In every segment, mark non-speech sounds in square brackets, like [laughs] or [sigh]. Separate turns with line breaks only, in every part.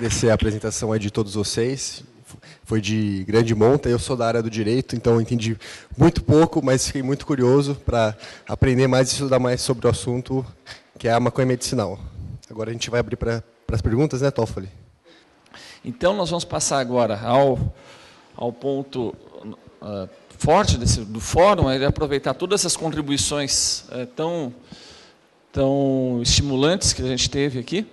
agradecer a apresentação de todos vocês. Foi de grande monta. Eu sou da área do direito, então entendi muito pouco, mas fiquei muito curioso para aprender mais e estudar mais sobre o assunto, que é a maconha medicinal. Agora a gente vai abrir para, para as perguntas, né, Toffoli?
Então, nós vamos passar agora ao, ao ponto uh, forte desse, do fórum, é aproveitar todas essas contribuições uh, tão, tão estimulantes que a gente teve aqui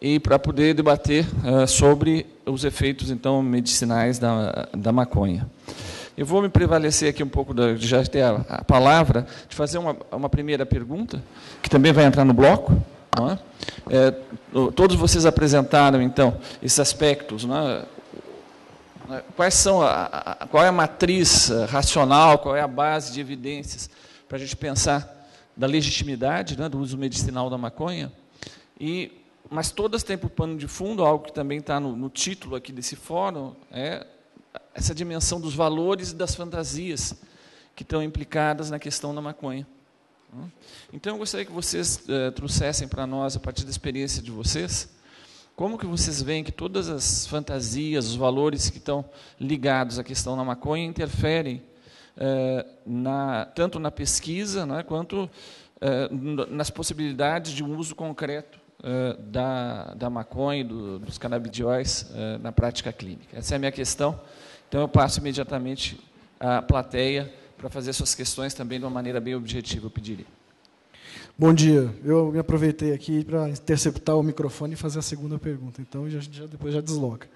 e para poder debater uh, sobre os efeitos então medicinais da, da maconha. Eu vou me prevalecer aqui um pouco da, de já ter a, a palavra, de fazer uma, uma, primeira pergunta, que também vai entrar no bloco. É? É, todos vocês apresentaram, então, esses aspectos. É? Eh, quais são a, a, qual é a matriz racional, qual é a base de evidências para a gente pensar da legitimidade né, do uso medicinal da maconha? E mas todas têm por pano de fundo algo que também está no, no título aqui desse fórum, é essa dimensão dos valores e das fantasias que estão implicadas na questão da maconha. Hum? Então, eu gostaria que vocês eh, trouxessem para nós, a partir da experiência de vocês, como que vocês veem que todas as fantasias, os valores que estão ligados à questão da maconha interferem eh, na, tanto na pesquisa é, quanto eh, nas possibilidades de um uso concreto eh, da, da maconha e do, dos canabidióis uh, na prática clínica. Essa é a minha questão. Então, eu passo imediatamente à plateia para fazer suas questões também de uma maneira bem objetiva, eu pediria.
Bom dia. Eu me aproveitei aqui para interceptar o microfone e fazer a segunda pergunta. Então, já, já depois já desloca.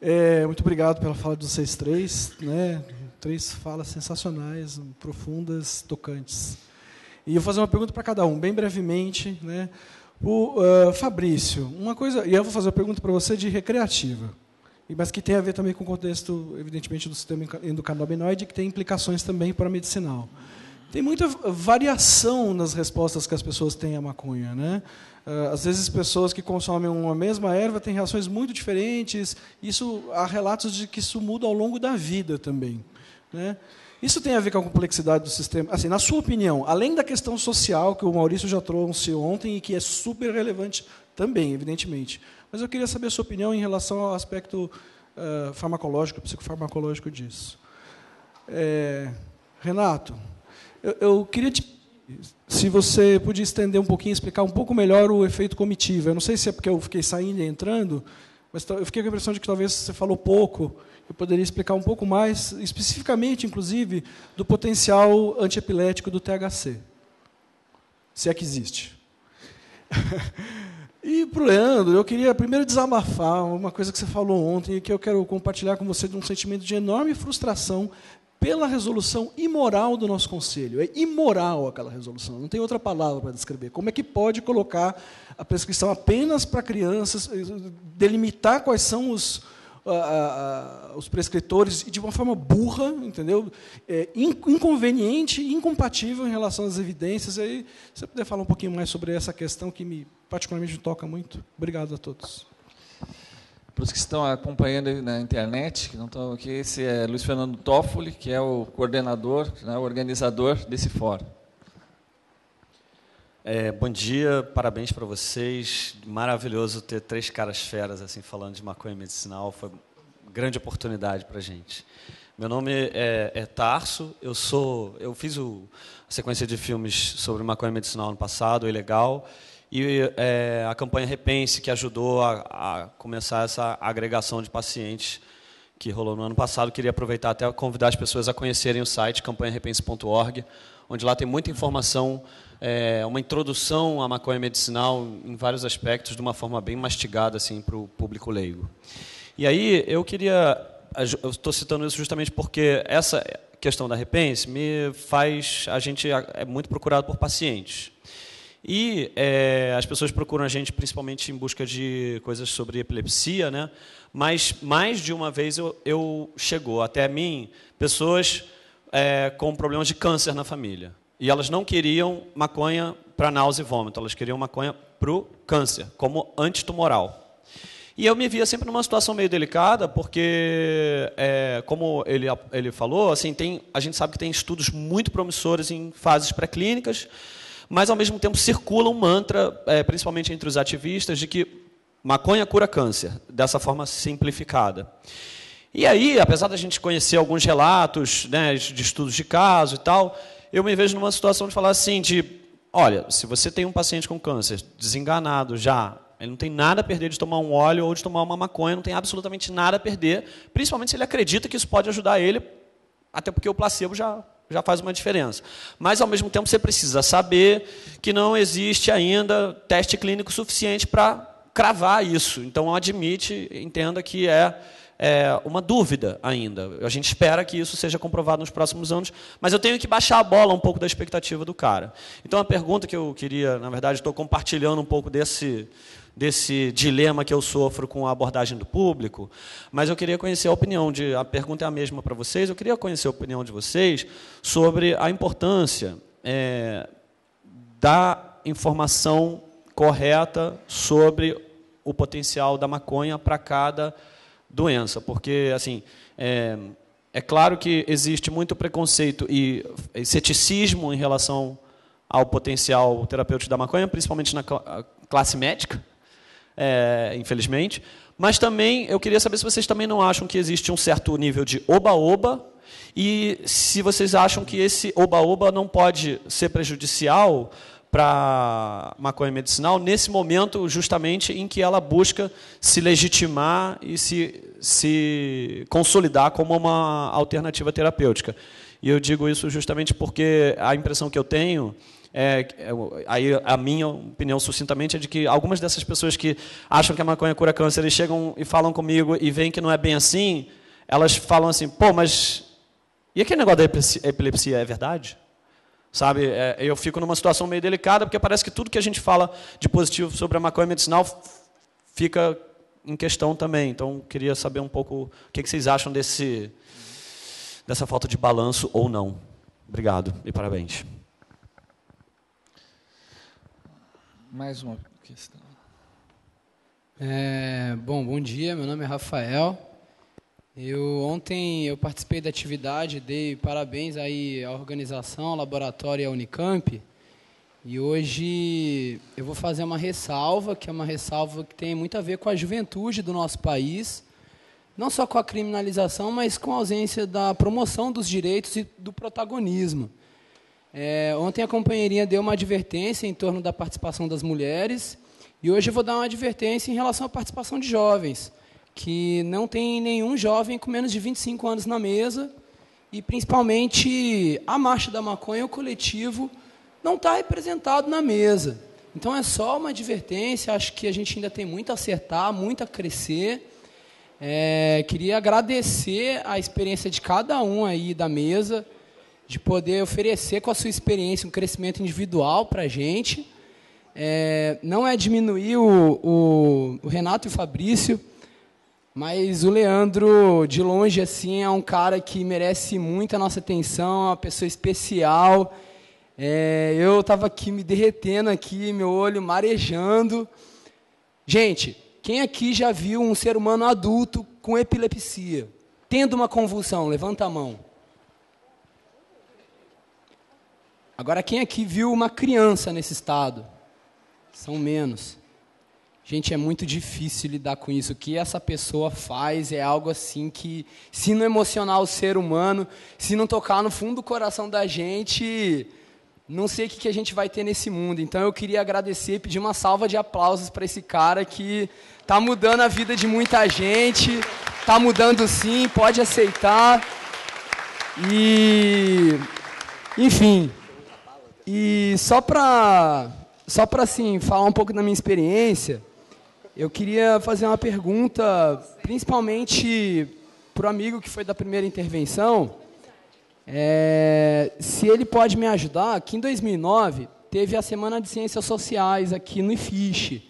É, muito obrigado pela fala de vocês três. Né? Três falas sensacionais, profundas, tocantes. E eu vou fazer uma pergunta para cada um, bem brevemente. Né? O uh, Fabrício, uma coisa, e eu vou fazer uma pergunta para você de recreativa, mas que tem a ver também com o contexto, evidentemente, do sistema endocannabinoide, que tem implicações também para medicinal. Tem muita variação nas respostas que as pessoas têm à maconha, né? Eh, às vezes, pessoas que consomem uma mesma erva têm reações muito diferentes. Isso há relatos de que isso muda ao longo da vida também, né? Isso tem a ver com a complexidade do sistema. Assim, na sua opinião, além da questão social que o Maurício já trouxe ontem e que é super relevante também, evidentemente, mas eu queria saber a sua opinião em relação ao aspecto uh, farmacológico, psicofarmacológico disso. É, Renato, eu, eu queria te se você podia estender um pouquinho, explicar um pouco melhor o efeito comitivo. Eu não sei se é porque eu fiquei saindo e entrando, mas eu fiquei com a impressão de que talvez você falou pouco eu poderia explicar um pouco mais, especificamente, inclusive, do potencial antiepilético do THC, se é que existe. [laughs] e para o Leandro, eu queria primeiro desabafar uma coisa que você falou ontem e que eu quero compartilhar com você de um sentimento de enorme frustração pela resolução imoral do nosso conselho. É imoral aquela resolução, não tem outra palavra para descrever. Como é que pode colocar a prescrição apenas para crianças, eh, delimitar quais são os, os prescritores de uma forma burra, entendeu? É, inconveniente incompatível em relação às evidências. E aí, se você puder falar um pouquinho mais sobre essa questão que me particularmente me toca muito. Obrigado a todos.
Para os que estão acompanhando na internet, que não estão aqui, esse é Luiz Fernando Toffoli,
que é o coordenador, né, o organizador desse fórum. É, bom dia, parabéns para vocês. Maravilhoso ter três caras feras assim falando de maconha medicinal. Foi grande oportunidade para gente. Meu nome é, é, Tarso. Eu sou, eu fiz o, a sequência de filmes sobre maconha medicinal no passado, ilegal, é e é, a campanha Repense que ajudou a, a começar essa agregação de pacientes que rolou no ano passado. Queria aproveitar até convidar as pessoas a conhecerem o site campanharepense.org, onde lá tem muita informação é, uma introdução à maconha medicinal em vários aspectos, de uma forma bem mastigada assim, para o público leigo. E aí eu queria. Eu estou citando isso justamente porque essa questão da repense me faz. A gente é muito procurado por pacientes. E é, as pessoas procuram a gente principalmente em busca de coisas sobre epilepsia, né? mas mais de uma vez eu, eu chegou até mim pessoas é, com problemas de câncer na família. E elas não queriam maconha para náusea e vômito, elas queriam maconha para o câncer, como antitumoral. E eu me via sempre numa situação meio delicada, porque, é, como ele, ele falou, assim, tem, a gente sabe que tem estudos muito promissores em fases pré-clínicas, mas, ao mesmo tempo, circula um mantra, é, principalmente entre os ativistas, de que maconha cura câncer, dessa forma simplificada. E aí, apesar da gente conhecer alguns relatos né, de estudos de caso e tal, eu me vejo numa situação de falar assim, de, olha, se você tem um paciente com câncer, desenganado já, ele não tem nada a perder de tomar um óleo ou de tomar uma maconha, não tem absolutamente nada a perder, principalmente se ele acredita que isso pode ajudar ele, até porque o placebo já já faz uma diferença. Mas, ao mesmo tempo, você precisa saber que não existe ainda teste clínico suficiente para cravar isso. Então, admite, entenda que é é, uma dúvida ainda. A gente espera que isso seja comprovado nos próximos anos, mas eu tenho que baixar a bola um pouco da expectativa do cara. Então, a pergunta que eu queria, na verdade, estou compartilhando um pouco desse, desse dilema que eu sofro com a abordagem do público, mas eu queria conhecer a opinião de. A pergunta é a mesma para vocês, eu queria conhecer a opinião de vocês sobre a importância é, da informação correta sobre o potencial da maconha para cada doença, porque assim é, é claro que existe muito preconceito e, e ceticismo em relação ao potencial terapêutico da maconha, principalmente na cl classe médica, é, infelizmente. Mas também eu queria saber se vocês também não acham que existe um certo nível de oba-oba e se vocês acham que esse oba-oba não pode ser prejudicial para maconha medicinal nesse momento justamente em que ela busca se legitimar e se, se consolidar como uma alternativa terapêutica. E eu digo isso justamente porque a impressão que eu tenho é, é, aí a minha opinião sucintamente é de que algumas dessas pessoas que acham que a maconha cura câncer e chegam e falam comigo e veem que não é bem assim, elas falam assim, pô, mas e aquele negócio da epilepsia é verdade? Sabe, é, eu fico numa situação meio delicada, porque parece que tudo que a gente fala de positivo sobre a maconha medicinal fica em questão também. Então, queria saber um pouco o que, que vocês acham desse, dessa falta de balanço ou não. Obrigado e parabéns.
Mais uma questão.
É, bom,
bom dia. Meu nome é Rafael. Eu ontem eu participei da atividade, dei parabéns aí à organização, ao laboratório e à Unicamp. E hoje eu vou fazer uma ressalva, que é uma ressalva que tem muito a ver com a juventude do nosso país, não só com a criminalização, mas com a ausência da promoção dos direitos e do protagonismo. É, ontem a companheirinha deu uma advertência em torno da participação das mulheres, e hoje eu vou dar uma advertência em relação à participação de jovens que não tem nenhum jovem com menos de 25 anos na mesa e, principalmente, a Marcha da Maconha, o coletivo, não está representado na mesa. Então, é só uma advertência, acho que a gente ainda tem muito a acertar, muito a crescer. É, queria agradecer a experiência de cada um aí da mesa, de poder oferecer com a sua experiência um crescimento individual para a gente. É, não é diminuir o, o, o Renato e o Fabrício, mas o Leandro, de longe, assim, é um cara que merece muito a nossa atenção, é uma pessoa especial. É, eu estava aqui me derretendo aqui, meu olho marejando. Gente, quem aqui já viu um ser humano adulto com epilepsia, tendo uma convulsão? Levanta a mão. Agora, quem aqui viu uma criança nesse estado? São menos. Gente, é muito difícil lidar com isso. O que essa pessoa faz é algo assim que, se não emocionar o ser humano, se não tocar no fundo do coração da gente, não sei o que, a gente vai ter nesse mundo. Então eu queria agradecer e pedir uma salva de aplausos para esse cara que está mudando a vida de muita gente, está mudando sim, pode aceitar. E. Enfim. E só para só para assim, falar um pouco da minha experiência. Eu queria fazer uma pergunta, principalmente para o amigo que foi da primeira intervenção. É, se ele pode me ajudar, que em 2009 teve a Semana de Ciências Sociais aqui no IFISH.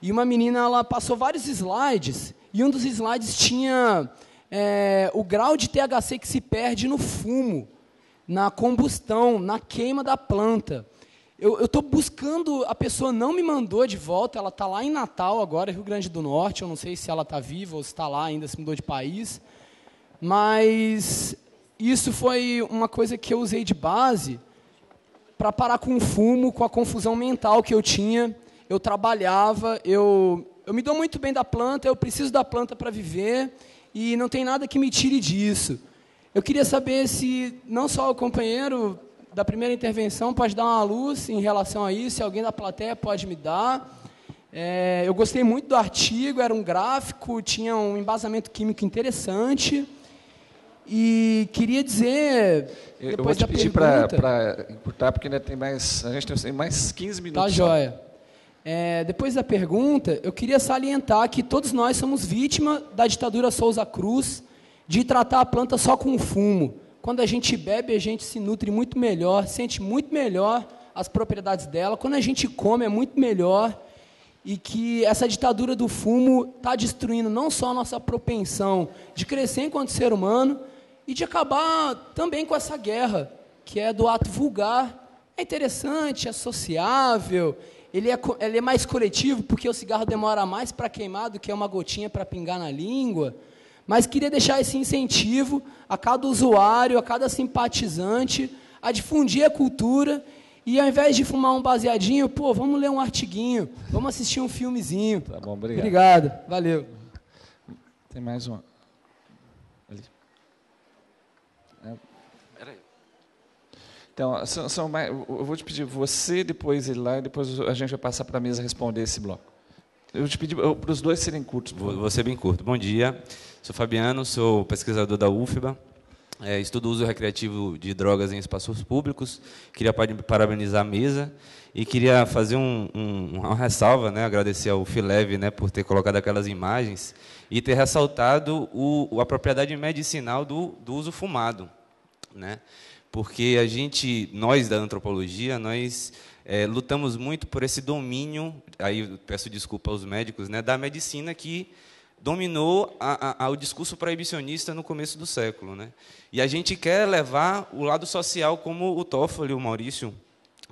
E uma menina ela passou vários slides, e um dos slides tinha é, o grau de THC que se perde no fumo, na combustão, na queima da planta. Eu estou buscando, a pessoa não me mandou de volta, ela está lá em Natal agora, Rio Grande do Norte, eu não sei se ela está viva ou se está lá ainda, se mudou de país. Mas isso foi uma coisa que eu usei de base para parar com o fumo, com a confusão mental que eu tinha. Eu trabalhava, eu, eu me dou muito bem da planta, eu preciso da planta para viver e não tem nada que me tire disso. Eu queria saber se não só o companheiro da primeira intervenção pode dar uma luz em relação a isso, se alguém da plateia pode me dar. É, eu gostei muito do artigo, era um gráfico, tinha um embasamento químico interessante. E queria dizer. Eu vou te pedir para
encurtar, porque ainda tem mais. A gente tem mais 15
tá minutos. Tá joia.
É, depois da pergunta, eu queria salientar que todos nós somos vítima da ditadura Souza Cruz de tratar a planta só com fumo. Quando a gente bebe, a gente se nutre muito melhor, sente muito melhor as propriedades dela. Quando a gente come, é muito melhor. E que essa ditadura do fumo está destruindo não só a nossa propensão de crescer enquanto ser humano, e de acabar também com essa guerra, que é do ato vulgar. É interessante, é sociável, ele é, ele é mais coletivo, porque o cigarro demora mais para queimar do que uma gotinha para pingar na língua. Mas queria deixar esse incentivo a cada usuário, a cada simpatizante, a difundir a cultura e ao invés de fumar um baseadinho, pô, vamos ler um artiguinho, vamos assistir um filmezinho. Tá bom, obrigado. Obrigado, valeu. Tem mais uma.
Ali. É. Então, são, são mais, eu vou te pedir você, depois ele lá, e depois a gente vai passar para a mesa responder esse bloco.
Eu te pedi para os dois serem curtos. Você vou ser bem curto. Bom dia. Sou Fabiano, sou pesquisador da UFBA. É, estudo uso recreativo de drogas em espaços públicos. Queria parabenizar a mesa e queria fazer um, um, uma ressalva, né? agradecer ao Filev né? por ter colocado aquelas imagens e ter ressaltado o, a propriedade medicinal do, do uso fumado. Né? Porque a gente, nós da antropologia, nós é, lutamos muito por esse domínio, aí peço desculpa aos médicos, né? da medicina que dominou a, a, o discurso proibicionista no começo do século. Né? E a gente quer levar o lado social como o Toffoli e o Maurício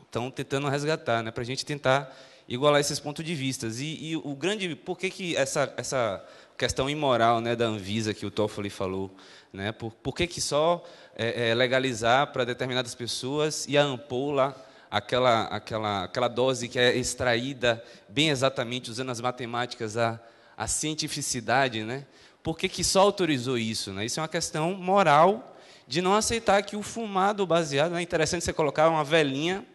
estão tentando resgatar, né? para a gente tentar igualar esses pontos de vista. E, e, o grande... Por que, que essa, essa questão imoral né, da Anvisa que o Toffoli falou? Né? Por, por que, que só é, é, legalizar para determinadas pessoas e a ampola aquela, aquela, aquela dose que é extraída bem exatamente, usando as matemáticas, a a cientificidade, né? Por que, que só autorizou isso? Né? Isso é uma questão moral de não aceitar que o fumado baseado. É né? interessante você colocar uma velhinha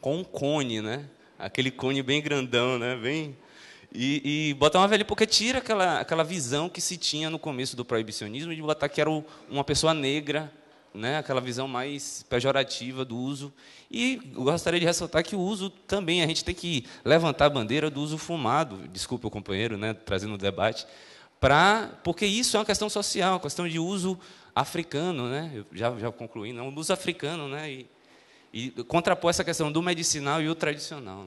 com um cone, né? Aquele cone bem grandão, né? Bem e, e, botar uma velha porque tira aquela, aquela visão que se tinha no começo do proibicionismo de botar que era uma pessoa negra né, aquela visão mais pejorativa do uso. E gostaria de ressaltar que o uso também, a gente tem que levantar a bandeira do uso fumado, desculpe o companheiro, né, trazendo o debate, pra, porque isso é uma questão social, uma questão de uso africano, né, já, já concluí, né, um uso africano, né, e, e contrapor essa questão do medicinal e o tradicional.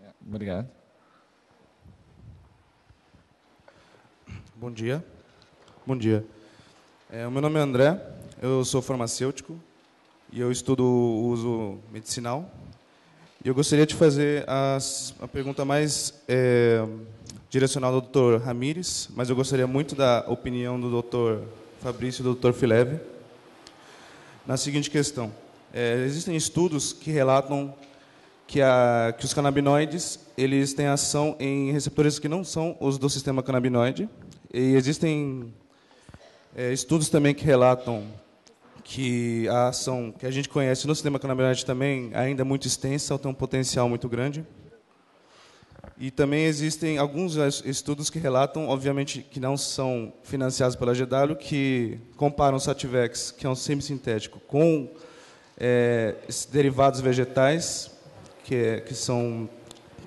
Né. Obrigado.
Bom dia. Bom dia. É, o meu nome é André, eu sou farmacêutico e eu estudo o uso medicinal. E eu gostaria de fazer as, a pergunta mais é, direcionada ao Dr. Ramires, mas eu gostaria muito da opinião do Dr. Fabrício e do Dr. Fileve. Na seguinte questão, é, existem estudos que relatam que, a, que, os canabinoides eles têm ação em receptores que não são os do sistema canabinoide. E existem é, estudos também que relatam que a ação que a gente conhece no cinema canabinoide também ainda é muito extensa, tem um potencial muito grande. E também existem alguns estudos que relatam, obviamente que não são financiados pela GW, que comparam o Sativex, que é um semissintético, com é, derivados vegetais, que, é, que, são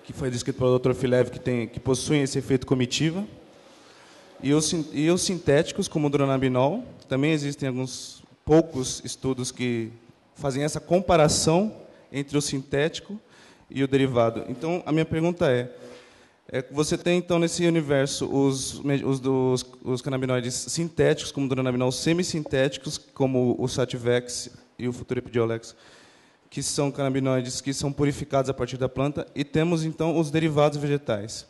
que foi descrito pelo Dr. Filev, que tem que possuem esse efeito comitiva. E os, e os sintéticos, como o dronabinol, também existem alguns poucos estudos que fazem essa comparação entre o sintético e o derivado. Então, a minha pergunta é, é você tem, então, nesse universo, os, os, os, os canabinoides sintéticos, como o dronabinol, semissintéticos, como o Sativex e o Futuripidiolex, que são canabinoides que são purificados a partir da planta, e temos, então, os derivados vegetais.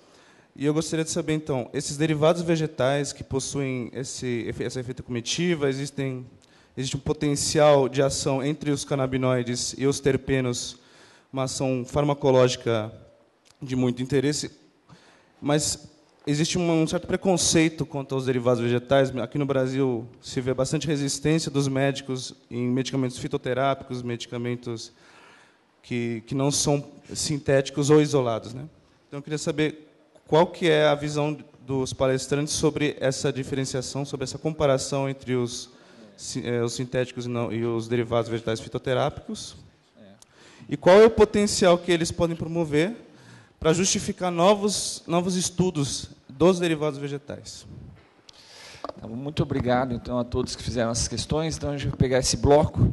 E eu gostaria de saber, então, esses derivados vegetais que possuem esse, essa efeita comitiva, existem Existe um potencial de ação entre os canabinoides e os terpenos, uma ação farmacológica de muito interesse, mas existe um certo preconceito quanto aos derivados vegetais. Aqui no Brasil se vê bastante resistência dos médicos em medicamentos fitoterápicos, medicamentos que, que não são sintéticos ou isolados. Né? Então, eu queria saber qual que é a visão dos palestrantes sobre essa diferenciação, sobre essa comparação entre os eh, os sintéticos e, não, e os derivados vegetais fitoterápicos. E qual é o potencial que eles podem promover para justificar novos, novos estudos dos derivados
vegetais? Então, muito obrigado, então, a todos que fizeram essas questões. Então, a gente vai pegar esse bloco.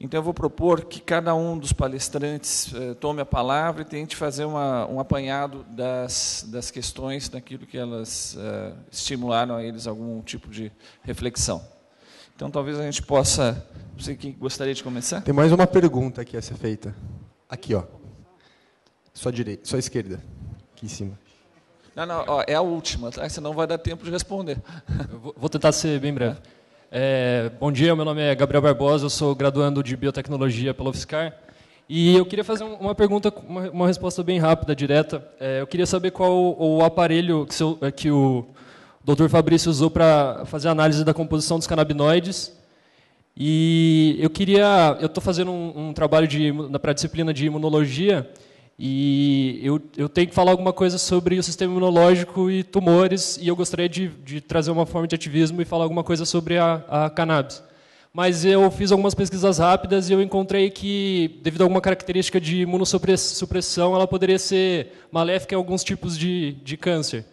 Então, eu vou propor que cada um dos palestrantes eh, tome a palavra e tente fazer uma, um apanhado das, das questões, daquilo que elas eh, estimularam a eles algum tipo de reflexão. Então, talvez a gente possa. Você que gostaria de começar? Tem mais uma
pergunta aqui a ser feita. Aqui, ó. Só direita, só esquerda. Aqui em cima.
Não, não, ó, é a última, tá? não vai dar tempo de responder.
Eu vou tentar ser bem breve. É, bom dia, meu nome é Gabriel
Barbosa, eu sou graduando de Biotecnologia pela UFSCar. E eu queria fazer uma pergunta, uma, resposta bem rápida, direta. É, eu queria saber qual o, o aparelho que, seu, é, que o o Dr. Fabrício usou para fazer análise da composição dos canabinoides. E eu queria, eu estou fazendo um, um trabalho para a disciplina de imunologia e eu, eu tenho que falar alguma coisa sobre o sistema imunológico e tumores e eu gostaria de, de trazer uma forma de ativismo e falar alguma coisa sobre a, a cannabis. Mas eu fiz algumas pesquisas rápidas e eu encontrei que, devido a alguma característica de imunossupressão, ela poderia ser maléfica em alguns tipos de, de câncer.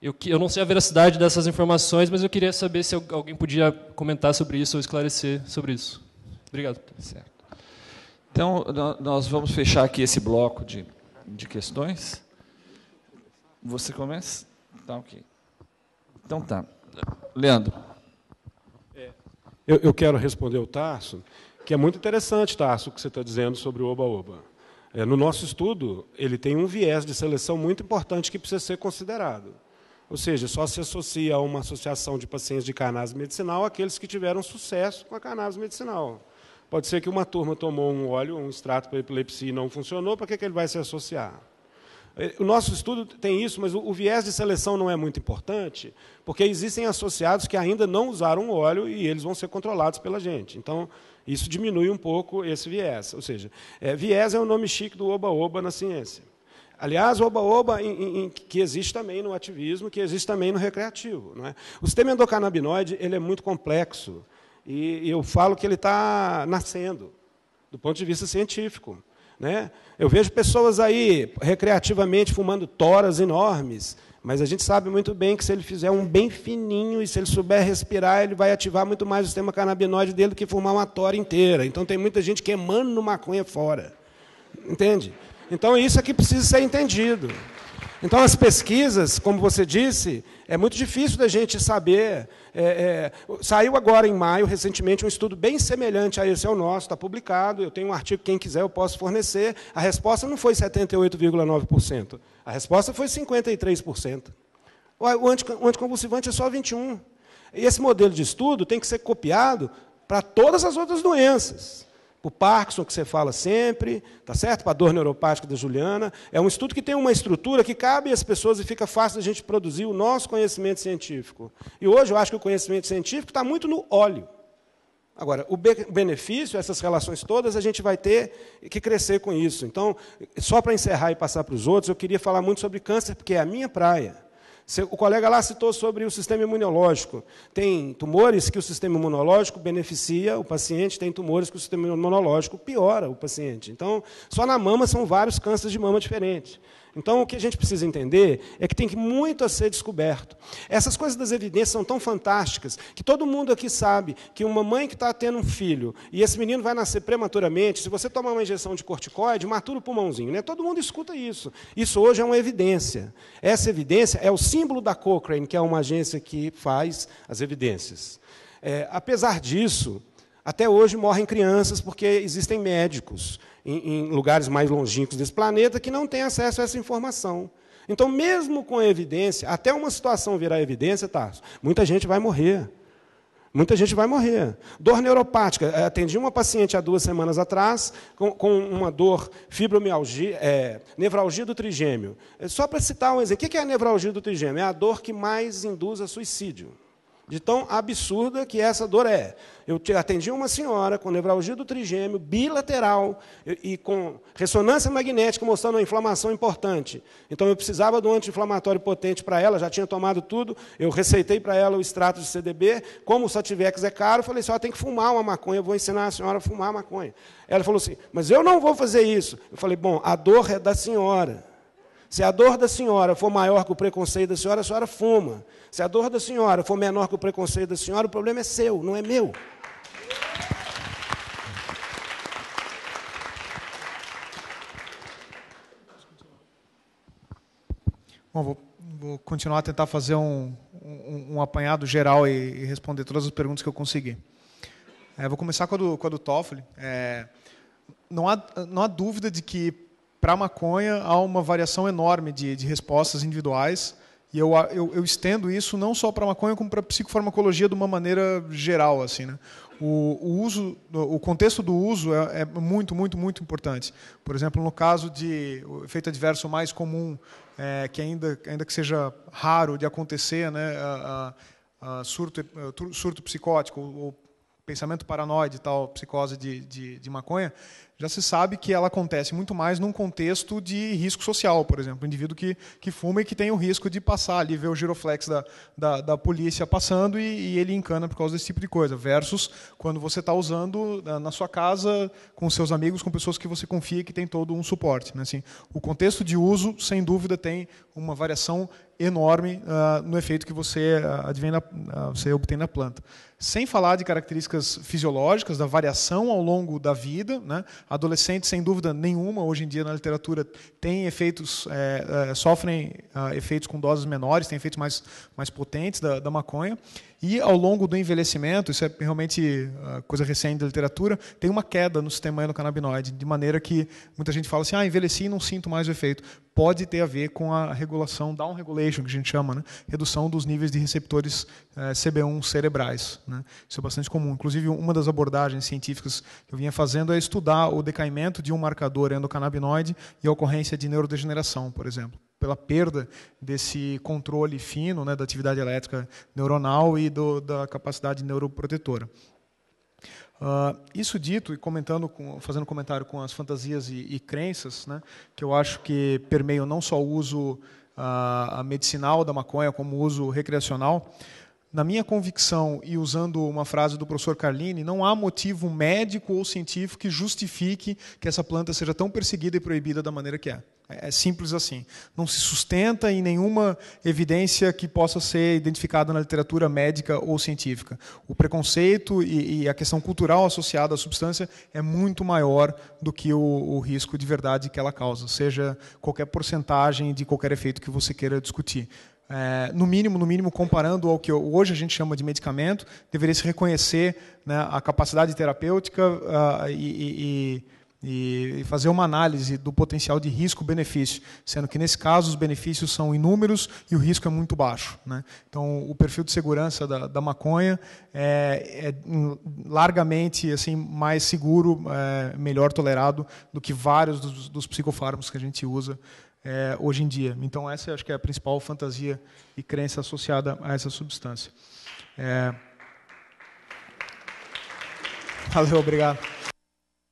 Eu, eu não sei a veracidade dessas informações, mas eu queria saber se alguém podia comentar sobre isso ou esclarecer sobre isso. Obrigado. Tá certo. Então, nós vamos fechar aqui esse bloco de, de questões. Você começa? Tá, ok.
Então, tá. Leandro. É, eu, eu quero responder o Tarso, que é muito interessante, Tarso, o que você está dizendo sobre o Oba-Oba. É, no nosso estudo, ele tem um viés de seleção muito importante que precisa ser considerado. Ou seja, só se associa a uma associação de pacientes de cannabis medicinal aqueles que tiveram sucesso com a cannabis medicinal. Pode ser que uma turma tomou um óleo, um extrato para epilepsia e não funcionou, para que, que ele vai se associar? É, o nosso estudo tem isso, mas o viés de seleção não é muito importante, porque existem associados que ainda não usaram o óleo e eles vão ser controlados pela gente. Então, isso diminui um pouco esse viés. Ou seja, é, viés é o nome chique do oba-oba na ciência. Aliás, oba-oba que existe também no ativismo, que existe também no recreativo. Não é? O sistema endocannabinoide ele é muito complexo. E, eu falo que ele está nascendo, do ponto de vista científico. Né? Eu vejo pessoas aí, recreativamente, fumando toras enormes, mas a gente sabe muito bem que se ele fizer um bem fininho e se ele souber respirar, ele vai ativar muito mais o sistema canabinoide dele do que fumar uma tora inteira. Então tem muita gente queimando maconha fora. Entende? Então, isso é que precisa ser entendido. Então, as pesquisas, como você disse, é muito difícil da gente saber. É, é, saiu agora, em maio, recentemente, um estudo bem semelhante a esse ao é nosso, está publicado, eu tenho um artigo, quem quiser eu posso fornecer. A resposta não foi 78,9%, a resposta foi 53%. O anticonvulsivante é só 21%. E esse modelo de estudo tem que ser copiado para todas as outras doenças o Parkinson, que você fala sempre, tá certo? para a dor neuropática da Juliana. É um estudo que tem uma estrutura que cabe às pessoas e fica fácil a gente produzir o nosso conhecimento científico. E hoje eu acho que o conhecimento científico está muito no óleo. Agora, o benefício, essas relações todas, a gente vai ter que crescer com isso. Então, só para encerrar e passar para os outros, eu queria falar muito sobre câncer, porque é a minha praia. O colega lá citou sobre o sistema imunológico. Tem tumores que o sistema imunológico beneficia o paciente, tem tumores que o sistema imunológico piora o paciente. Então, só na mama são vários cânceres de mama diferentes. Então, o que a gente precisa entender é que tem muito a ser descoberto. Essas coisas das evidências são tão fantásticas que todo mundo aqui sabe que uma mãe que está tendo um filho e esse menino vai nascer prematuramente, se você tomar uma injeção de corticoide, matura o pulmãozinho. Né? Todo mundo escuta isso. Isso hoje é uma evidência. Essa evidência é o símbolo da Cochrane, que é uma agência que faz as evidências. É, apesar disso, até hoje morrem crianças porque existem médicos em, em lugares mais longínquos desse planeta que não têm acesso a essa informação. Então, mesmo com evidência, até uma situação virar evidência, tá, muita gente vai morrer. Muita gente vai morrer. Dor neuropática. É, atendi uma paciente há duas semanas atrás com, com uma dor fibromialgia, é, nevralgia do trigêmeo. É, só para citar um exemplo, o que é a nevralgia do trigêmeo? É a dor que mais induz a suicídio de tão absurda que essa dor é. Eu atendi uma senhora com nevralgia do trigêmeo, bilateral, e, e com ressonância magnética mostrando uma inflamação importante. Então eu precisava de um anti-inflamatório potente para ela, já tinha tomado tudo, eu receitei para ela o extrato de CDB, como o Sativex é caro, eu falei, senhora assim, tem que fumar uma maconha, eu vou ensinar a senhora a fumar maconha. Ela falou assim, mas eu não vou fazer isso. Eu falei, bom, a dor é da senhora. Se a dor da senhora for maior que o preconceito da senhora, a senhora fuma. Se a dor da senhora for menor que o preconceito da senhora, o problema é seu, não é meu.
Bom, vou, vou continuar a tentar fazer um, um, um apanhado geral e, e, responder todas as perguntas que eu consegui. É, vou começar com a do, com a do Toffoli. É, não, há, não há dúvida de que para a maconha há uma variação enorme de, de respostas individuais e eu, eu, eu estendo isso não só para a maconha, como para a psicofarmacologia de uma maneira geral. assim, né? o, o, uso, o contexto do uso é, é, muito, muito, muito importante. Por exemplo, no caso de o efeito adverso mais comum, é, que ainda, ainda que seja raro de acontecer, né, a, a, a surto, surto psicótico ou, ou pensamento paranoide, tal psicose de, de, de, maconha, já se sabe que ela acontece muito mais num contexto de risco social, por exemplo. Um indivíduo que, que fuma e que tem o risco de passar ali, ver o giroflex da, da, da polícia passando e, e, ele encana por causa desse tipo de coisa, versus quando você está usando né, na, sua casa, com seus amigos, com pessoas que você confia que tem todo um suporte. Né? Assim, o contexto de uso, sem dúvida, tem uma variação enorme uh, no efeito que você, uh, advém na, uh, você obtém na planta sem falar de características fisiológicas, da variação ao longo da vida. Né? Adolescente, sem dúvida nenhuma, hoje em dia na literatura, tem efeitos, é, é, sofrem é, efeitos com doses menores, tem efeitos mais, mais potentes da, da maconha. E ao longo do envelhecimento, isso é realmente ah, coisa recente da literatura, tem uma queda no sistema endocannabinoide, de maneira que muita gente fala assim: ah, envelheci e não sinto mais o efeito. Pode ter a ver com a regulação, down regulation, que a gente chama, né? redução dos níveis de receptores eh, CB1 cerebrais. Né? Isso é bastante comum. Inclusive, uma das abordagens científicas que eu vinha fazendo é estudar o decaimento de um marcador endocannabinoide e a ocorrência de neurodegeneração, por exemplo pela perda desse controle fino né, da atividade elétrica neuronal e do, da capacidade neuroprotetora. Uh, isso dito e comentando, com, fazendo comentário com as fantasias e, e crenças, né, que eu acho que permeiam não só o uso uh, medicinal da maconha como o uso recreacional, na minha convicção, e usando uma frase do professor Carlini, não há motivo médico ou científico que justifique que essa planta seja tão perseguida e proibida da maneira que é. é. É simples assim. Não se sustenta em nenhuma evidência que possa ser identificada na literatura médica ou científica. O preconceito e, e a questão cultural associada à substância é muito maior do que o, o, risco de verdade que ela causa, seja qualquer porcentagem de qualquer efeito que você queira discutir é, no mínimo, no mínimo, comparando ao que hoje a gente chama de medicamento, deveria se reconhecer né, a capacidade terapêutica uh, e, e, e, fazer uma análise do potencial de risco-benefício, sendo que nesse caso os benefícios são inúmeros e o risco é muito baixo. Né? Então, o perfil de segurança da, da maconha é, é, largamente assim mais seguro, é, melhor tolerado do que vários dos, dos psicofármacos que a gente usa é, hoje em dia. Então, essa acho que é a principal fantasia e crença associada a essa substância. É... Valeu, obrigado.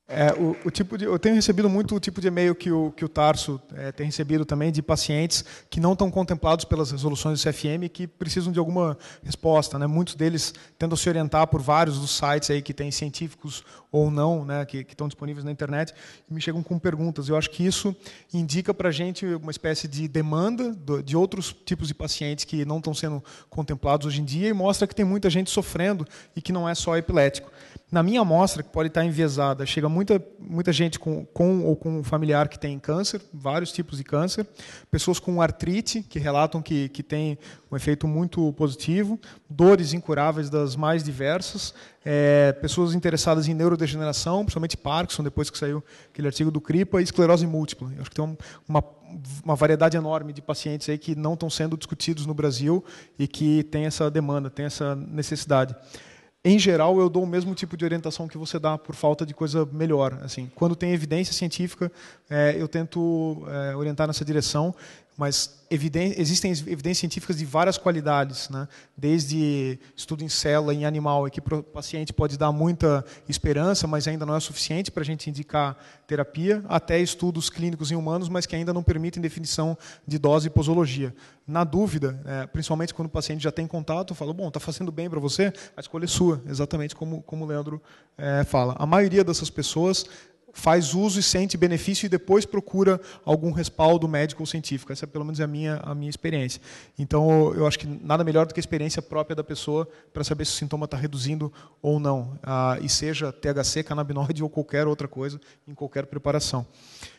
É, o, o, tipo de, eu tenho recebido muito o tipo de e-mail que o, que o Tarso é, tem recebido também de pacientes que não estão contemplados pelas resoluções do CFM que precisam de alguma resposta. Né? Muitos deles tentam se orientar por vários dos sites aí que têm científicos ou não, né, que, que estão disponíveis na internet, e me chegam com perguntas. Eu acho que isso indica para a gente uma espécie de demanda do, de outros tipos de pacientes que não estão sendo contemplados hoje em dia e mostra que tem muita gente sofrendo e que não é só epilético na minha amostra, que pode estar enviesada, chega muita, muita gente com, com ou com um familiar que tem câncer, vários tipos de câncer, pessoas com artrite, que relatam que, que tem um efeito muito positivo, dores incuráveis das mais diversas, é, pessoas interessadas em neurodegeneração, principalmente Parkinson, depois que saiu aquele artigo do CRIPA, e esclerose múltipla. Eu acho que tem uma, uma variedade enorme de pacientes aí que não estão sendo discutidos no Brasil e que tem essa demanda, tem essa necessidade em geral, eu dou o mesmo tipo de orientação que você dá por falta de coisa melhor. Assim, quando tem evidência científica, é, eu tento é, orientar nessa direção mas existem evidências científicas de várias qualidades, né? desde estudo em célula, em animal, que para o paciente pode dar muita esperança, mas ainda não é suficiente para a gente indicar terapia, até estudos clínicos em humanos, mas que ainda não permitem definição de dose e posologia. Na dúvida, é, principalmente quando o paciente já tem contato, fala, bom, está fazendo bem para você, a escolha é sua, exatamente como, como o Leandro é, fala. A maioria dessas pessoas faz uso e sente benefício e depois procura algum respaldo médico ou científico. Essa, é pelo menos, é a minha, a minha experiência. Então, eu acho que nada melhor do que a experiência própria da pessoa para saber se o sintoma está reduzindo ou não, ah, e seja THC, canabinoide [laughs] ou qualquer outra coisa, em qualquer preparação.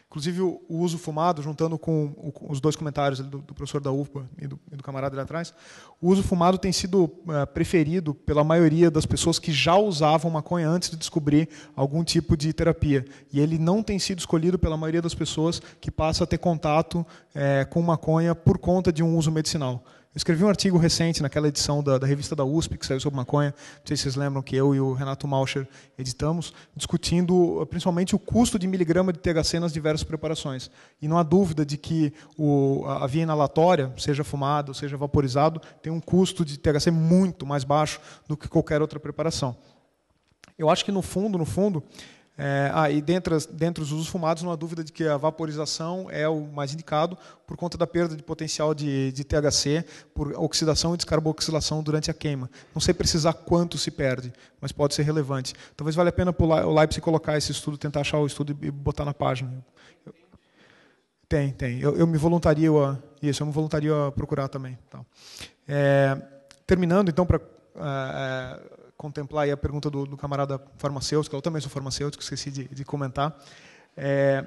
Inclusive, o, uso fumado, juntando com, os dois comentários do, professor da UFBA e do, camarada ali atrás, o uso fumado tem sido eh, preferido pela maioria das pessoas que já usavam maconha antes de descobrir algum tipo de terapia. E ele não tem sido escolhido pela maioria das pessoas que passa a ter contato eh, com maconha por conta de um uso medicinal. Eu escrevi um artigo recente naquela edição da, da, revista da USP, que saiu sobre maconha, não sei se vocês lembram que eu e o Renato Malcher editamos, discutindo eh, principalmente o custo de miligrama de THC nas diversas preparações. E não há dúvida de que o, a, via inalatória, seja fumada ou seja vaporizado, tem um custo de THC muito mais baixo do que qualquer outra preparação. Eu acho que no fundo, no fundo, é, ah, e dentre, as, dentre os usos fumados, não há dúvida de que a vaporização é o mais indicado por conta da perda de potencial de, de THC por oxidação e descarboxilação durante a queima. Não sei precisar quanto se perde, mas pode ser relevante. Talvez valha a pena o Leipzig colocar esse estudo, tentar achar o estudo e botar na página. Eu, tem, tem. Eu, eu, me voluntario a isso. Eu me voluntario a procurar também. Então, é, terminando, então, para é, é, contemplar aí a pergunta do, do camarada farmacêutico, eu também sou farmacêutico, esqueci de, de comentar. É,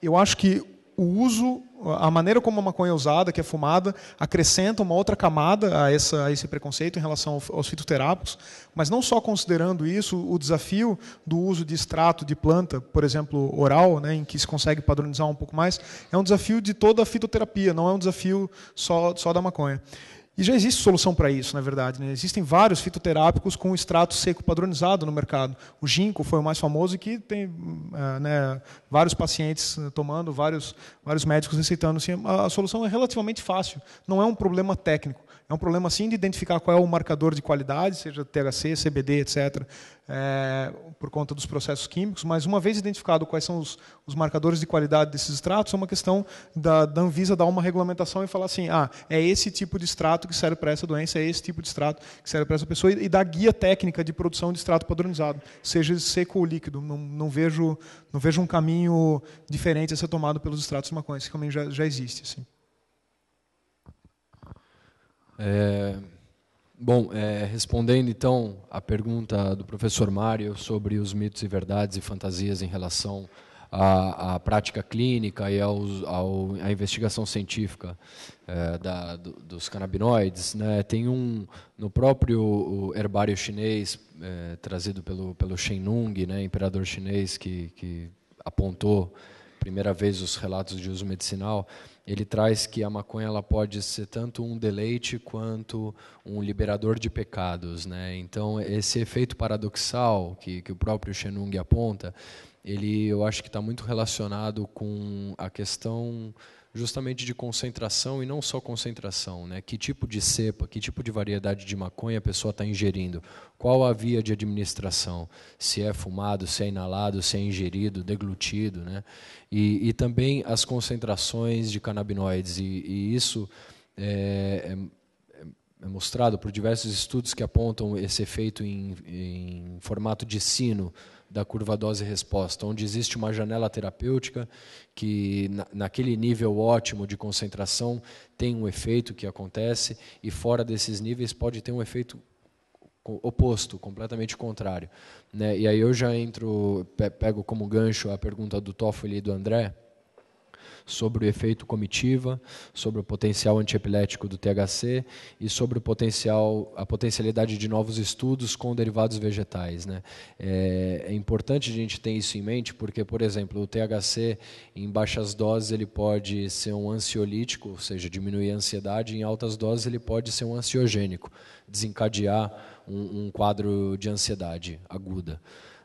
eu acho que o uso, a maneira como a maconha é usada, que é fumada, acrescenta uma outra camada a, essa, a esse preconceito em relação aos fitoterápicos, mas não só considerando isso, o desafio do uso de extrato de planta, por exemplo, oral, né, em que se consegue padronizar um pouco mais, é um desafio de toda a fitoterapia, não é um desafio só, só da maconha. E já existe solução para isso, na é verdade. Né? Existem vários fitoterápicos com extrato seco padronizado no mercado. O ginkgo foi o mais famoso e que tem eh, né, vários pacientes eh, tomando, vários, vários médicos receitando. Assim, a, a solução é relativamente fácil, não é um problema técnico. É um problema, sim, de identificar qual é o marcador de qualidade, seja THC, CBD, etc., é, eh, por conta dos processos químicos, mas uma vez identificado quais são os, os marcadores de qualidade desses extratos, é uma questão da, da, Anvisa dar uma regulamentação e falar assim, ah, é esse tipo de extrato que serve para essa doença, é esse tipo de extrato que serve para essa pessoa, e, e dar guia técnica de produção de extrato padronizado, seja seco ou líquido. Não, não, vejo, não vejo um caminho diferente a ser tomado pelos extratos de maconha, esse caminho já, já existe. Assim.
É, bom, é, respondendo então à pergunta do professor Mário sobre os mitos e verdades e fantasias em relação à, à prática clínica e aos, ao, à investigação científica é, da, do, dos canabinoides, né, tem um no próprio herbário chinês é, trazido pelo, pelo Shen Nung, né, imperador chinês que, que apontou primeira vez os relatos de uso medicinal, ele traz que a maconha ela pode ser tanto um deleite quanto um liberador de pecados, né? Então esse efeito paradoxal que, que o próprio Shenung aponta, ele eu acho que está muito relacionado com a questão justamente de concentração e não só concentração, né? Que tipo de cepa, que tipo de variedade de maconha a pessoa está ingerindo? Qual a via de administração? Se é fumado, se é inalado, se é ingerido, deglutido, né? E, e também as concentrações de canabinoides e, e isso é, é, é, mostrado por diversos estudos que apontam esse efeito em, em formato de sino da curva dose-resposta, onde existe uma janela terapêutica que, naquele nível ótimo de concentração, tem um efeito que acontece, e fora desses níveis pode ter um efeito oposto, completamente contrário. Né? E aí eu já entro, pego como gancho a pergunta do Toffoli e do André, sobre o efeito comitiva, sobre o potencial antiepilético do THC e sobre o potencial, a potencialidade de novos estudos com derivados vegetais. Né? É, é importante a gente ter isso em mente, porque, por exemplo, o THC em baixas doses ele pode ser um ansiolítico, ou seja, diminuir a ansiedade, em altas doses ele pode ser um ansiogênico, desencadear um, um quadro de ansiedade aguda.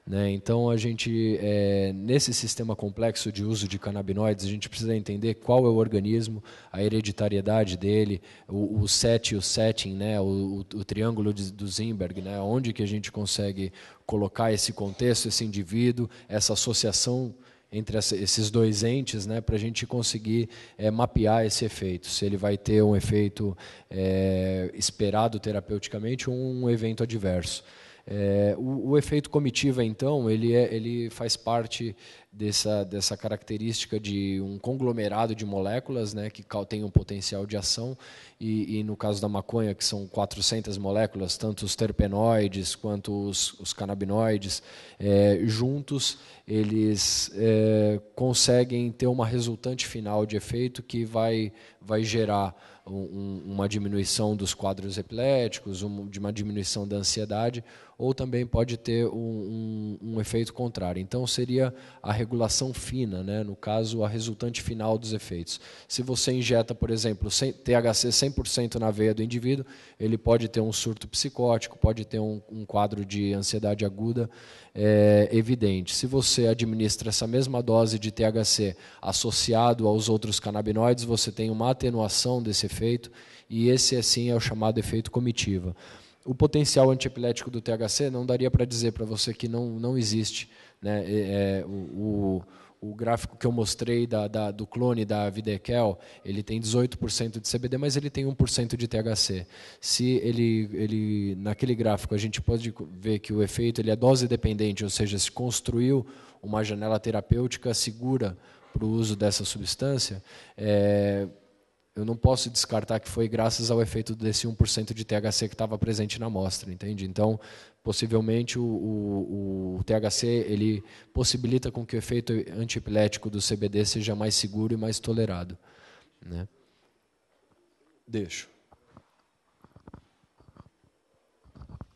Né? Então, a gente, é, nesse sistema complexo de uso de canabinoides, a gente precisa entender qual é o organismo, a hereditariedade dele, o, o set e o setting, né? o, o, o triângulo de, do Zimberg, né? onde que a gente consegue colocar esse contexto, esse indivíduo, essa associação entre esses dois entes, né, para a gente conseguir é, mapear esse efeito, se ele vai ter um efeito é, esperado terapeuticamente ou um evento adverso. É, o, o, efeito comitiva, então, ele, é, ele faz parte dessa, dessa característica de um conglomerado de moléculas né, que tem um potencial de ação, e, e, no caso da maconha, que são 400 moléculas, tanto os terpenoides quanto os, os canabinoides, é, juntos eles é, conseguem ter uma resultante final de efeito que vai, vai gerar um, uma diminuição dos quadros epiléticos, um, de uma diminuição da ansiedade, ou também pode ter um, um, um efeito contrário. Então, seria a regulação fina, né? no caso, a resultante final dos efeitos. Se você injeta, por exemplo, THC 100% na veia do indivíduo, ele pode ter um surto psicótico, pode ter um, um quadro de ansiedade aguda é, evidente. Se você administra essa mesma dose de THC associado aos outros canabinoides, você tem uma atenuação desse efeito, e esse, assim, é o chamado efeito comitiva o potencial antiepilético do THC não daria para dizer para você que não, não existe. Né? É, o, o, o, gráfico que eu mostrei da, da, do clone da Videkel, ele tem 18% de CBD, mas ele tem 1% de THC. Se ele, ele, naquele gráfico a gente pode ver que o efeito ele é dose dependente, ou seja, se construiu uma janela terapêutica segura para o uso dessa substância, é, eu não posso descartar que foi graças ao efeito desse 1% de THC que estava presente na amostra, entende? Então, possivelmente, o, o, o, THC ele possibilita com que o efeito antiepilético do CBD seja mais seguro e mais tolerado.
Né? Deixo.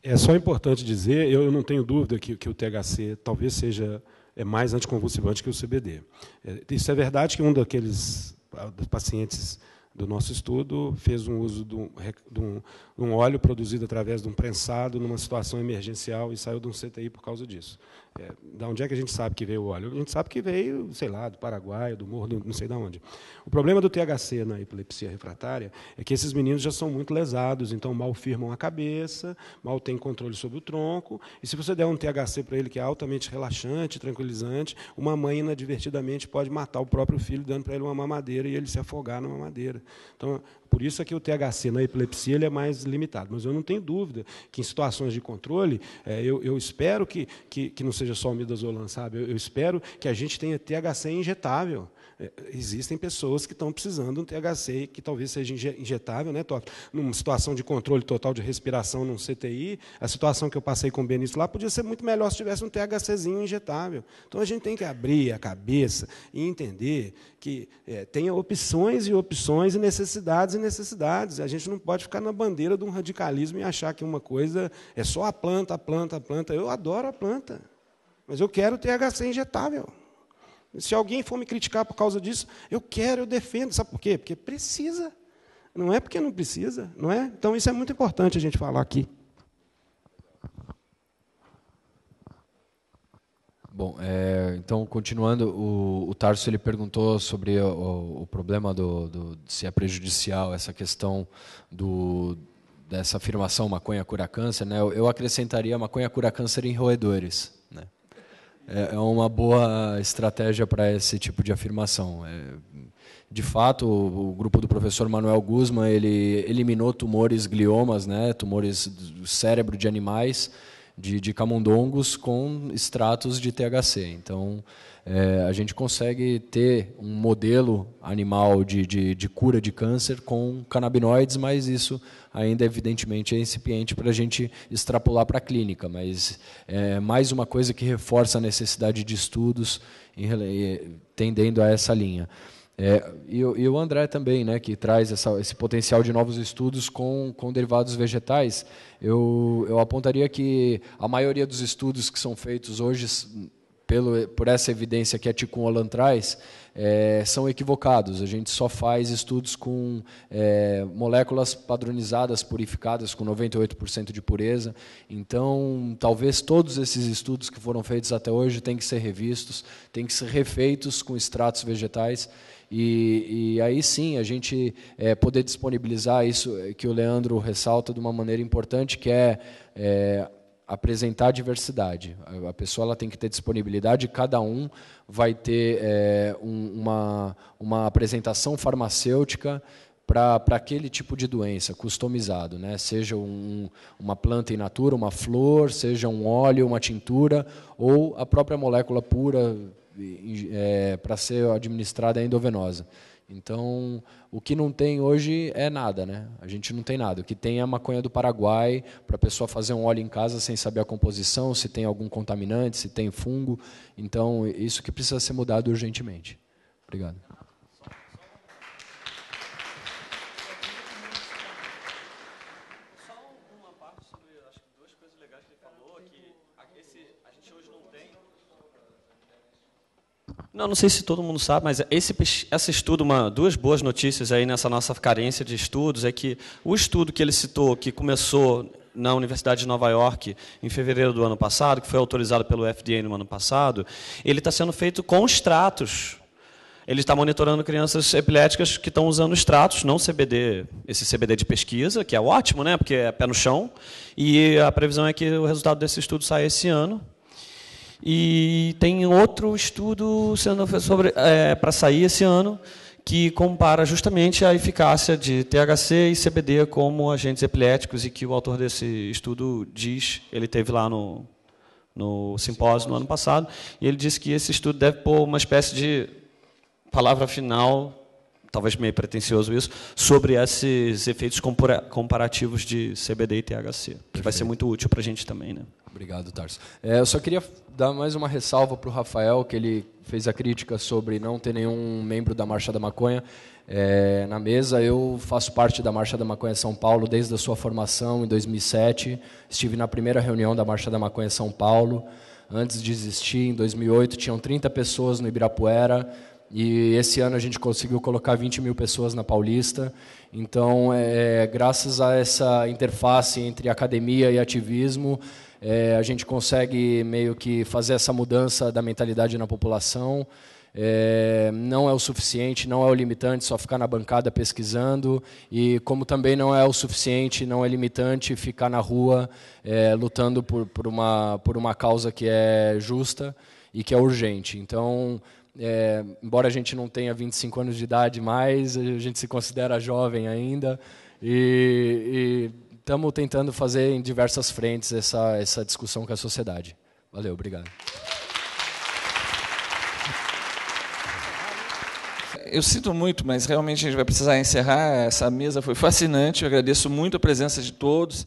É só importante dizer, eu não tenho dúvida que, que o THC talvez seja é mais anticonvulsivante que o CBD. É, isso é verdade que um daqueles ah, dos pacientes do nosso estudo, fez um uso de um, de, um, de um, óleo produzido através de um prensado numa situação emergencial e saiu de um CTI por causa disso. É, da onde é que a gente sabe que veio o óleo? A gente sabe que veio, sei lá, do Paraguai, do Morro, do, não sei de onde. O problema do THC na epilepsia refratária é que esses meninos já são muito lesados, então mal firmam a cabeça, mal têm controle sobre o tronco, e se você der um THC para ele que é altamente relaxante, tranquilizante, uma mãe inadvertidamente pode matar o próprio filho dando para ele uma mamadeira e ele se afogar na mamadeira. Então, por isso é que o THC na epilepsia ele é mais limitado. Mas eu não tenho dúvida que em situações de controle, é, eu, eu, espero que, que, que, não seja só o midazolam, sabe? Eu, eu espero que a gente tenha THC injetável existem pessoas que estão precisando de um THC que talvez seja injetável, né, Tóquio? Numa situação de controle total de respiração num CTI, a situação que eu passei com o Benício lá podia ser muito melhor se tivesse um THCzinho injetável. Então a gente tem que abrir a cabeça e entender que é, tem opções e opções e necessidades e necessidades. A gente não pode ficar na bandeira de um radicalismo e achar que uma coisa é só a planta, a planta, a planta. Eu adoro a planta, mas eu quero THC injetável. Se alguém for me criticar por causa disso, eu quero, eu defendo. Sabe por quê? Porque precisa. Não é porque não precisa, não é? Então isso é muito importante a gente falar aqui.
Bom, é, então continuando, o, o Tarso ele perguntou sobre o, o problema do, do, se é prejudicial essa questão do, dessa afirmação maconha cura câncer, né? Eu, eu acrescentaria maconha cura câncer em roedores. É, é, uma boa estratégia para esse tipo de afirmação. É, de fato, o, grupo do professor Manuel Guzman ele eliminou tumores gliomas, né, tumores do cérebro de animais, de, de camundongos com extratos de THC. Então, é, a gente consegue ter um modelo animal de, de, de, cura de câncer com canabinoides, mas isso ainda, evidentemente, é incipiente para a gente extrapolar para a clínica. Mas é mais uma coisa que reforça a necessidade de estudos em, tendendo a essa linha. É, e, e, o André também, né, que traz essa, esse potencial de novos estudos com, com derivados vegetais. Eu, eu apontaria que a maioria dos estudos que são feitos hoje pelo, por essa evidência que a Tikkun Olam traz, é, são equivocados. A gente só faz estudos com é, moléculas padronizadas, purificadas, com 98% de pureza. Então, talvez todos esses estudos que foram feitos até hoje tenham que ser revistos, tenham que ser refeitos com extratos vegetais. E, e, aí sim a gente é, poder disponibilizar isso que o Leandro ressalta de uma maneira importante, que é, é apresentar a diversidade. A pessoa ela tem que ter disponibilidade, cada um vai ter é, um, uma, uma apresentação farmacêutica para aquele tipo de doença, customizado, né? seja um, uma planta in natura, uma flor, seja um óleo, uma tintura, ou a própria molécula pura é, eh, para ser administrada endovenosa. Então, o que não tem hoje é nada, né? A gente não tem nada. O que tem é a maconha do Paraguai, para a pessoa fazer um óleo em casa sem saber a composição, se tem algum contaminante, se tem fungo. Então, isso que precisa ser mudado urgentemente. Obrigado.
Não, não sei se todo mundo sabe, mas esse, esse estudo, uma, duas boas notícias aí nessa nossa carência de estudos, é que o estudo que ele citou, que começou na Universidade de Nova York em fevereiro do ano passado, que foi autorizado pelo FDA no ano passado, ele está sendo feito com extratos. Ele está monitorando crianças epiléticas que estão usando extratos, não CBD, esse CBD de pesquisa, que é ótimo, né? Porque é pé no chão. E a previsão é que o resultado desse estudo saia esse ano. E tem outro estudo sendo é, para sair esse ano que compara justamente a eficácia de THC e CBD como agentes epiléticos e que o autor desse estudo diz, ele teve lá no, no simpósio no ano passado, e ele disse que esse estudo deve pôr uma espécie de palavra final talvez meio pretencioso isso, sobre esses efeitos comparativos de CBD e THC. Que vai ser muito útil para a gente também. Né?
Obrigado, Tarso. É, eu só queria dar mais uma ressalva para o Rafael, que ele fez a crítica sobre não ter nenhum membro da Marcha da Maconha é, na mesa. Eu faço parte da Marcha da Maconha São Paulo desde a sua formação, em 2007. Estive na primeira reunião da Marcha da Maconha São Paulo. Antes de existir, em 2008, tinham 30 pessoas no Ibirapuera. E esse ano a gente conseguiu colocar 20 mil pessoas na Paulista. Então, é, é, graças a essa interface entre academia e ativismo, é, a gente consegue meio que fazer essa mudança da mentalidade na população. É, não é o suficiente, não é o limitante só ficar na bancada pesquisando, e como também não é o suficiente, não é limitante ficar na rua é, lutando por, por, uma, por uma causa que é justa e que é urgente. Então, é, embora a gente não tenha 25 anos de idade mais, a gente se considera jovem ainda. E estamos tentando fazer em diversas frentes essa, essa discussão com a sociedade. Valeu, obrigado. eu sinto muito, mas realmente
a gente vai precisar encerrar. Essa mesa foi fascinante. Eu agradeço muito a presença de todos.